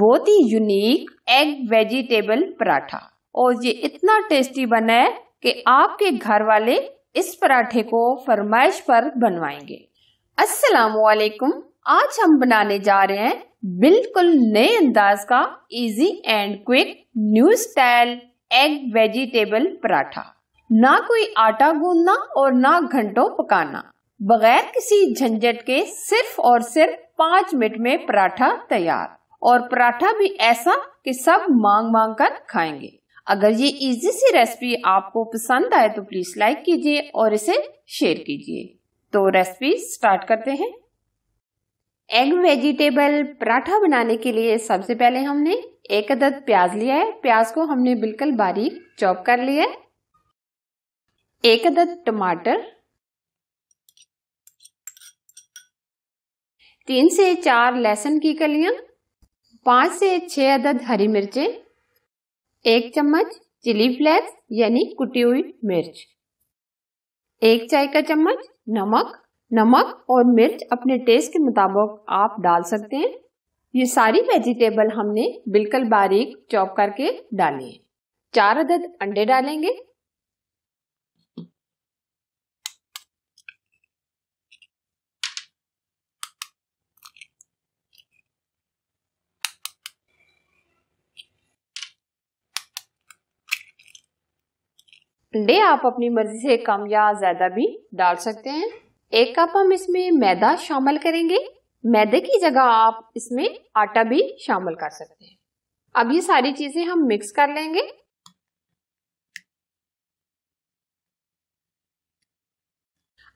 बहुत ही unique egg vegetable paratha और ये इतना टेस्टी बना है कि आपके घर वाले इस पराठे को फरमाइश पर बनवाएंगे अस्सलाम वालेकुम आज हम बनाने जा रहे हैं बिल्कुल नए अंदाज का easy and quick new style egg vegetable paratha ना कोई आटा गूंदना और ना घंटों पकाना बगैर किसी झंझट के सिर्फ और सिर्फ पाँच मिनट में पराठा तैयार और पराठा भी ऐसा कि सब मांग मांग कर खाएंगे अगर ये इजी सी रेसिपी आपको पसंद आए तो प्लीज लाइक कीजिए और इसे शेयर कीजिए तो रेसिपी स्टार्ट करते हैं एग वेजिटेबल पराठा बनाने के लिए सबसे पहले हमने एक अदद प्याज लिया है प्याज को हमने बिल्कुल बारीक चॉप कर लिया है एक अदद टमाटर तीन से चार लहसुन की कलियां पाँच से छह अदद हरी मिर्चें एक चम्मच चिली फ्लेक्स यानी कुटी हुई मिर्च एक चाय का चम्मच नमक नमक और मिर्च अपने टेस्ट के मुताबिक आप डाल सकते हैं ये सारी वेजिटेबल हमने बिल्कुल बारीक चॉप करके डाली है चार अदद अंडे डालेंगे अंडे आप अपनी मर्जी से कम या ज्यादा भी डाल सकते हैं एक कप हम इसमें मैदा शामिल करेंगे मैदे की जगह आप इसमें आटा भी शामिल कर सकते हैं अब ये सारी चीजें हम मिक्स कर लेंगे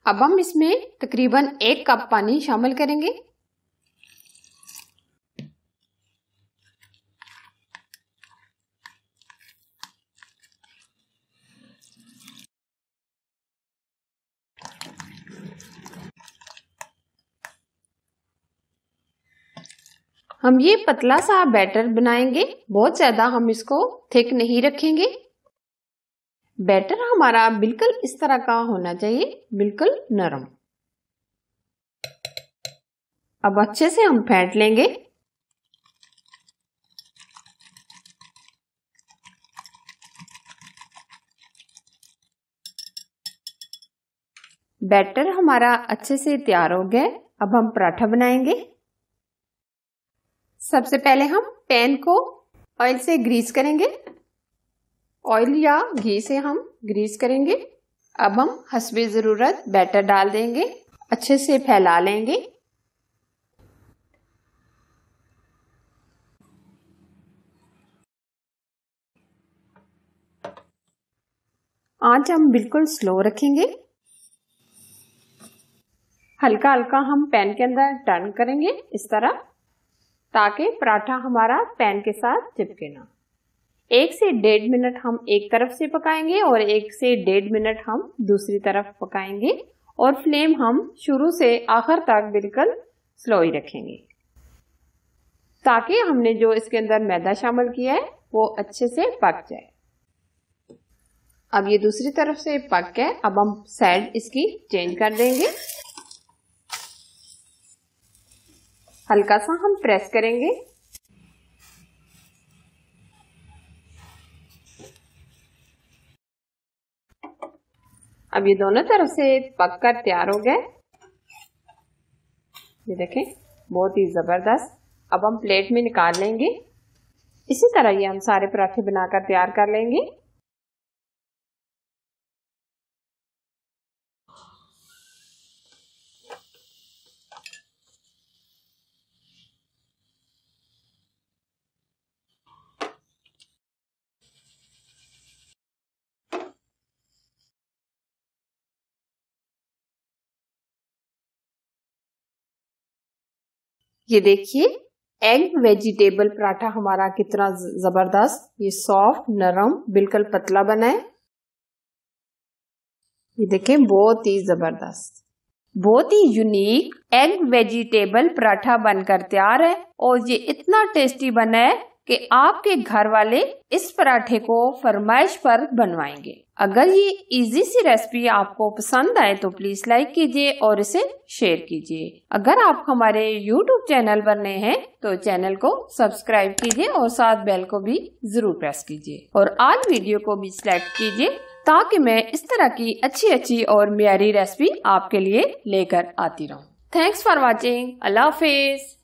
अब हम इसमें तकरीबन एक कप पानी शामिल करेंगे हम ये पतला सा बैटर बनाएंगे बहुत ज्यादा हम इसको थिक नहीं रखेंगे बैटर हमारा बिल्कुल इस तरह का होना चाहिए बिल्कुल नरम अब अच्छे से हम फेंट लेंगे बैटर हमारा अच्छे से तैयार हो गया अब हम पराठा बनाएंगे सबसे पहले हम पैन को ऑयल से ग्रीस करेंगे ऑयल या घी से हम ग्रीस करेंगे अब हम हसबे ज़रूरत बैटर डाल देंगे अच्छे से फैला लेंगे आंच हम बिल्कुल स्लो रखेंगे हल्का हल्का हम पैन के अंदर टर्न करेंगे इस तरह ताकि पराठा हमारा पैन के साथ चिपके ना एक से डेढ़ मिनट हम एक तरफ से पकाएंगे और एक से डेढ़ मिनट हम दूसरी तरफ पकाएंगे और फ्लेम हम शुरू से आखिर तक बिल्कुल स्लो ही रखेंगे ताकि हमने जो इसके अंदर मैदा शामिल किया है वो अच्छे से पक जाए अब ये दूसरी तरफ से पक गया अब हम साइड इसकी चेंज कर देंगे हल्का सा हम प्रेस करेंगे अब ये दोनों तरफ से पककर तैयार हो गए ये देखें बहुत ही ज़बरदस्त अब हम प्लेट में निकाल लेंगे इसी तरह ये हम सारे पराठे बनाकर तैयार कर लेंगे ये देखिए एग वेजिटेबल पराठा हमारा कितना जबरदस्त ये सॉफ्ट नरम बिल्कुल पतला बना है ये देखें बहुत ही जबरदस्त बहुत ही यूनिक एग वेजिटेबल पराठा बनकर तैयार है और ये इतना टेस्टी बना है कि आपके घर वाले इस पराठे को फरमाइश पर बनवाएंगे अगर ये इजी सी रेसिपी आपको पसंद आए तो प्लीज लाइक कीजिए और इसे शेयर कीजिए अगर आप हमारे YouTube चैनल पर नए हैं तो चैनल को सब्सक्राइब कीजिए और साथ बेल को भी जरूर प्रेस कीजिए और आज वीडियो को भी सिलेक्ट कीजिए ताकि मैं इस तरह की अच्छी अच्छी और म्यारी रेसिपी आपके लिए लेकर आती रहूँ thanks for watching Allah Hafiz